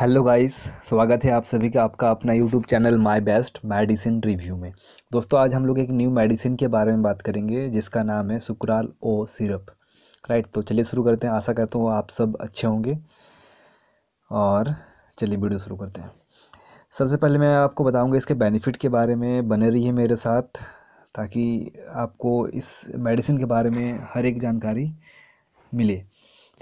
hello guys स्वागत है आप सभी का आपका अपना YouTube channel my best medicine review में दोस्तों आज हम लोग एक न्यू मेडिसिन के बारे में बात करेंगे जिसका नाम है सुकराल ओ सिरप राइट तो चलिए शुरू करते हैं आशा करता हूँ आप सब अच्छे होंगे और चलिए वीडियो शुरू करते हैं सबसे पहले मैं आपको बताऊँगा इसके बेनिफिट के बारे में बने रही मेरे साथ ताकि आपको इस मेडिसिन के बारे में हर एक जानकारी मिले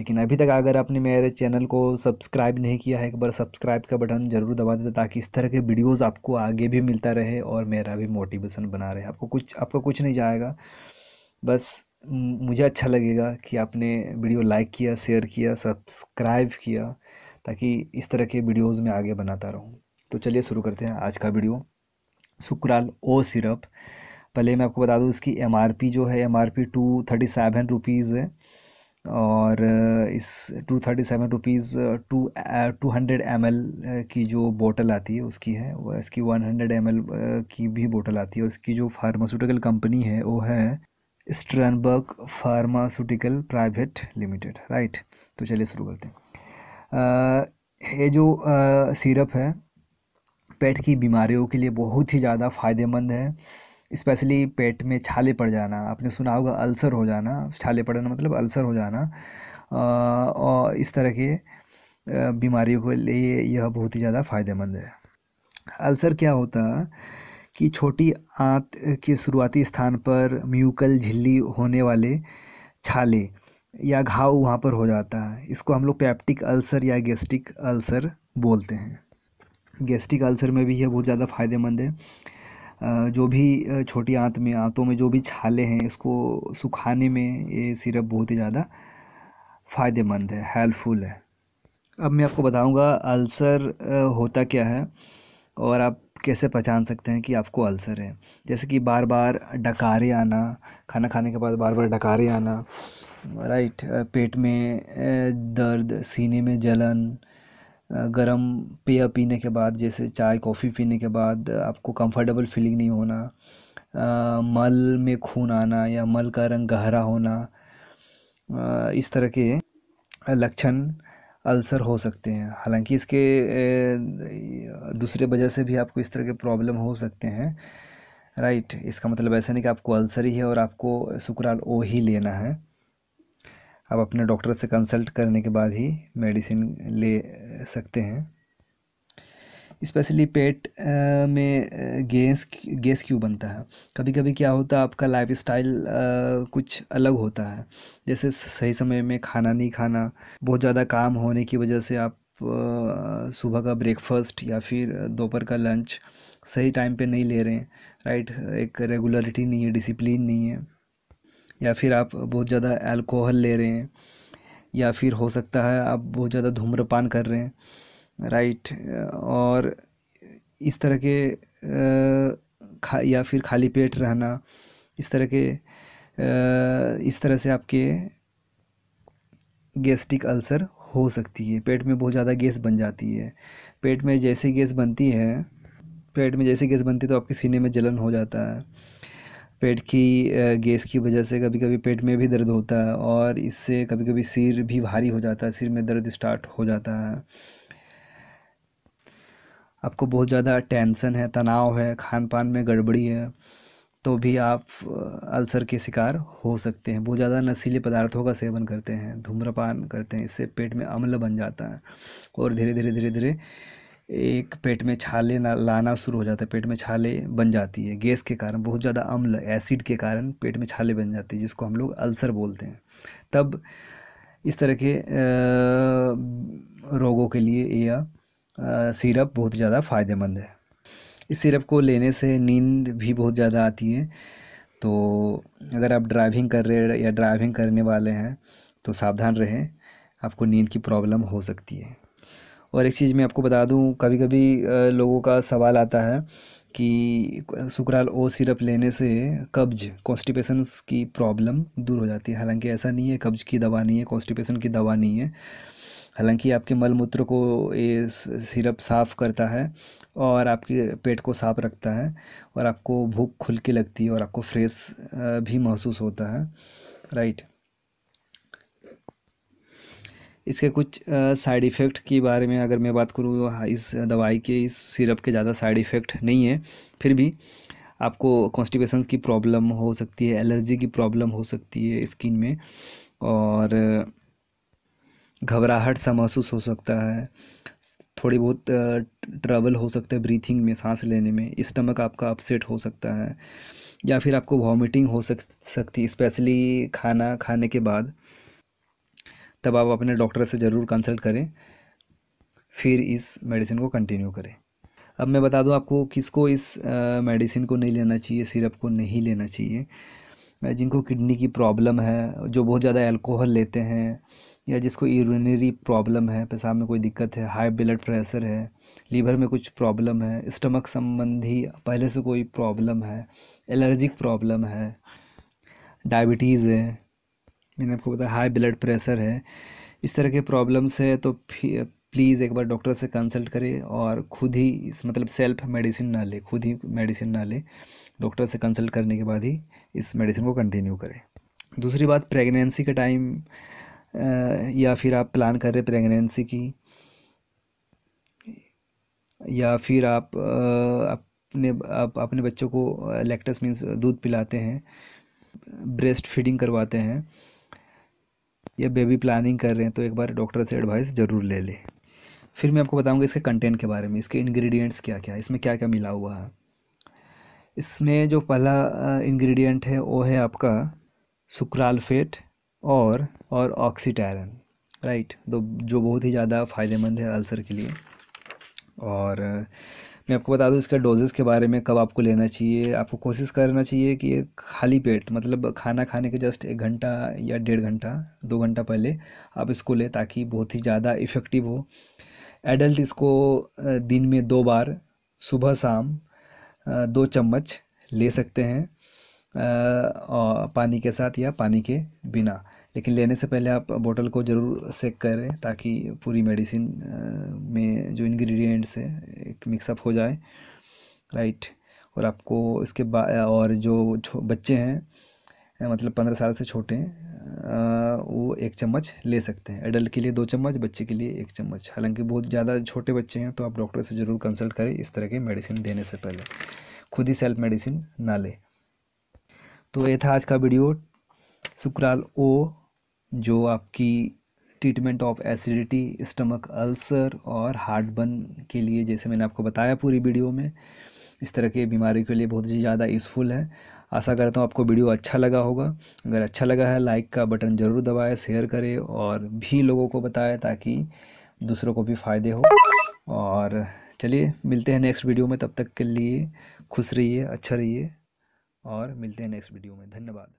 लेकिन अभी तक अगर आपने मेरे चैनल को सब्सक्राइब नहीं किया है एक बार सब्सक्राइब का बटन ज़रूर दबा देते ताकि इस तरह के वीडियोस आपको आगे भी मिलता रहे और मेरा भी मोटिवेशन बना रहे आपको कुछ आपका कुछ नहीं जाएगा बस मुझे अच्छा लगेगा कि आपने वीडियो लाइक किया शेयर किया सब्सक्राइब किया ताकि इस तरह के वीडियोज़ में आगे बनाता रहूँ तो चलिए शुरू करते हैं आज का वीडियो सुक्राल ओ सिरप पहले मैं आपको बता दूँ इसकी एम जो है M R P two thirty seven rupees है और इस two thirty seven rupees two two hundred M की जो बोतल आती है उसकी है इसकी वन हंड्रेड एम की भी बोतल आती है और इसकी जो फार्मास्यूटिकल कंपनी है वो है Strenberg pharmaceutical private limited right तो चलिए शुरू करते हैं ये जो आ, सिरप है पेट की बीमारियों के लिए बहुत ही ज़्यादा फ़ायदेमंद है स्पेशली पेट में छाले पड़ जाना आपने सुना होगा अल्सर हो जाना छाले पड़ना मतलब अल्सर हो जाना और इस तरह के बीमारियों के लिए यह बहुत ही ज़्यादा फायदेमंद है अल्सर क्या होता कि छोटी आंत के शुरुआती स्थान पर म्यूकल झिल्ली होने वाले छाले या घाव वहाँ पर हो जाता है इसको हम लोग पैप्टिक अल्सर या गैस्ट्रिक अल्सर बोलते हैं गैस्ट्रिक अल्सर में भी यह बहुत ज़्यादा फायदेमंद है जो भी छोटी आंत में आंतों में जो भी छाले हैं इसको सुखाने में ये सिरप बहुत ही ज़्यादा फ़ायदेमंद है हेल्पफुल है अब मैं आपको बताऊंगा अल्सर होता क्या है और आप कैसे पहचान सकते हैं कि आपको अल्सर है जैसे कि बार बार डकारे आना खाना खाने के बाद बार बार डकारे आना राइट पेट में दर्द सीने में जलन गर्म पेय पीने के बाद जैसे चाय कॉफ़ी पीने के बाद आपको कंफर्टेबल फीलिंग नहीं होना आ, मल में खून आना या मल का रंग गहरा होना आ, इस तरह के लक्षण अल्सर हो सकते हैं हालांकि इसके दूसरे वजह से भी आपको इस तरह के प्रॉब्लम हो सकते हैं राइट इसका मतलब ऐसा नहीं कि आपको अल्सर ही है और आपको सुकराल ओ ही लेना है आप अपने डॉक्टर से कंसल्ट करने के बाद ही मेडिसिन ले सकते हैं स्पेशली पेट में गैस गैस क्यों बनता है कभी कभी क्या होता है आपका लाइफ स्टाइल कुछ अलग होता है जैसे सही समय में खाना नहीं खाना बहुत ज़्यादा काम होने की वजह से आप सुबह का ब्रेकफास्ट या फिर दोपहर का लंच सही टाइम पे नहीं ले रहे हैं राइट एक रेगुलरिटी नहीं है डिसिप्लिन नहीं है या फिर आप बहुत ज़्यादा अल्कोहल ले रहे हैं या फिर हो सकता है आप बहुत ज़्यादा धूम्रपान कर रहे हैं राइट और इस तरह के खा या फिर खाली पेट रहना इस तरह के इस तरह से आपके गैस्ट्रिक अल्सर हो सकती है पेट में बहुत ज़्यादा गैस बन जाती है पेट में जैसे गैस बनती है पेट में जैसे गैस बनती है तो आपके सीने में जलन हो जाता है पेट की गैस की वजह से कभी कभी पेट में भी दर्द होता है और इससे कभी कभी सिर भी भारी हो जाता है सिर में दर्द स्टार्ट हो जाता है आपको बहुत ज़्यादा टेंशन है तनाव है खान पान में गड़बड़ी है तो भी आप अल्सर के शिकार हो सकते हैं बहुत ज़्यादा नशीले पदार्थों का सेवन करते हैं धूम्रपान करते हैं इससे पेट में अम्ल बन जाता है और धीरे धीरे धीरे धीरे एक पेट में छाले ना लाना शुरू हो जाता है पेट में छाले बन जाती है गैस के कारण बहुत ज़्यादा अम्ल एसिड के कारण पेट में छाले बन जाते हैं जिसको हम लोग अल्सर बोलते हैं तब इस तरह के रोगों के लिए यह सिरप बहुत ज़्यादा फ़ायदेमंद है इस सिरप को लेने से नींद भी बहुत ज़्यादा आती है तो अगर आप ड्राइविंग कर रहे या ड्राइविंग करने वाले हैं तो सावधान रहें आपको नींद की प्रॉब्लम हो सकती है और एक चीज़ मैं आपको बता दूँ कभी कभी लोगों का सवाल आता है कि सुकराल ओ सिरप लेने से कब्ज कॉन्स्टिपेशन की प्रॉब्लम दूर हो जाती है हालांकि ऐसा नहीं है कब्ज की दवा नहीं है कॉन्स्टिपेशन की दवा नहीं है हालांकि आपके मल मूत्र को ये सिरप साफ़ करता है और आपके पेट को साफ रखता है और आपको भूख खुल के लगती है और आपको फ्रेश भी महसूस होता है राइट इसके कुछ साइड इफ़ेक्ट के बारे में अगर मैं बात करूँ तो इस दवाई के इस सिरप के ज़्यादा साइड इफ़ेक्ट नहीं है फिर भी आपको कॉन्स्टिपेशन की प्रॉब्लम हो सकती है एलर्जी की प्रॉब्लम हो सकती है स्किन में और घबराहट सा महसूस हो सकता है थोड़ी बहुत ट्रबल हो सकता है ब्रीथिंग में सांस लेने में स्टमक आपका अपसेट हो सकता है या फिर आपको वॉमिटिंग हो सक सकती स्पेशली खाना खाने के बाद तब आप अपने डॉक्टर से ज़रूर कंसल्ट करें फिर इस मेडिसिन को कंटिन्यू करें अब मैं बता दूं आपको किसको इस मेडिसिन को नहीं लेना चाहिए सिरप को नहीं लेना चाहिए जिनको किडनी की प्रॉब्लम है जो बहुत ज़्यादा अल्कोहल लेते हैं या जिसको यूरिनरी प्रॉब्लम है पेशाब में कोई दिक्कत है हाई ब्लड प्रेशर है लीवर में कुछ प्रॉब्लम है स्टमक संबंधी पहले से कोई प्रॉब्लम है एलर्जिक प्रॉब्लम है डायबिटीज़ है मैंने आपको बताया हाई ब्लड प्रेशर है इस तरह के प्रॉब्लम्स है तो प्लीज़ एक बार डॉक्टर से कंसल्ट करें और खुद ही इस मतलब सेल्फ मेडिसिन ना ले खुद ही मेडिसिन ना ले डॉक्टर से कंसल्ट करने के बाद ही इस मेडिसिन को कंटिन्यू करें दूसरी बात प्रेगनेंसी के टाइम या फिर आप प्लान कर रहे प्रेगनेंसी की या फिर आप अपने आप अपने बच्चों को लैक्टस मीन्स दूध पिलाते हैं ब्रेस्ट फीडिंग करवाते हैं या बेबी प्लानिंग कर रहे हैं तो एक बार डॉक्टर से एडवाइस ज़रूर ले लें फिर मैं आपको बताऊंगा इसके कंटेंट के बारे में इसके इंग्रेडिएंट्स क्या क्या इसमें क्या क्या मिला हुआ है इसमें जो पहला इंग्रेडिएंट है वो है आपका सुक्रालफेट और और ऑक्सीटायरन राइट तो जो बहुत ही ज़्यादा फ़ायदेमंद है अल्सर के लिए और मैं आपको बता दूँ इसका डोजेज़ के बारे में कब आपको लेना चाहिए आपको कोशिश करना चाहिए कि खाली पेट मतलब खाना खाने के जस्ट एक घंटा या डेढ़ घंटा दो घंटा पहले आप इसको लें ताकि बहुत ही ज़्यादा इफ़ेक्टिव हो एडल्ट इसको दिन में दो बार सुबह शाम दो चम्मच ले सकते हैं पानी के साथ या पानी के बिना लेकिन लेने से पहले आप बोतल को ज़रूर सेक करें ताकि पूरी मेडिसिन में जो इंग्रेडिएंट्स है एक मिक्सअप हो जाए राइट और आपको इसके बा और जो बच्चे हैं मतलब पंद्रह साल से छोटे हैं वो एक चम्मच ले सकते हैं एडल्ट के लिए दो चम्मच बच्चे के लिए एक चम्मच हालांकि बहुत ज़्यादा छोटे बच्चे हैं तो आप डॉक्टर से ज़रूर कंसल्ट करें इस तरह के मेडिसिन देने से पहले खुद ही सेल्फ मेडिसिन ना लें तो ये था आज का वीडियो सुक्राल ओ जो आपकी treatment of acidity stomach ulcer और हार्ट बर्न के लिए जैसे मैंने आपको बताया पूरी वीडियो में इस तरह के बीमारी के लिए बहुत ही ज़्यादा यूज़फुल है आशा करता हूँ आपको वीडियो अच्छा लगा होगा अगर अच्छा लगा है लाइक का बटन ज़रूर दबाएं शेयर करें और भी लोगों को बताएं ताकि दूसरों को भी फ़ायदे हो और चलिए मिलते हैं नेक्स्ट वीडियो में तब तक के लिए खुश रहिए अच्छा रहिए और मिलते हैं नेक्स्ट वीडियो में धन्यवाद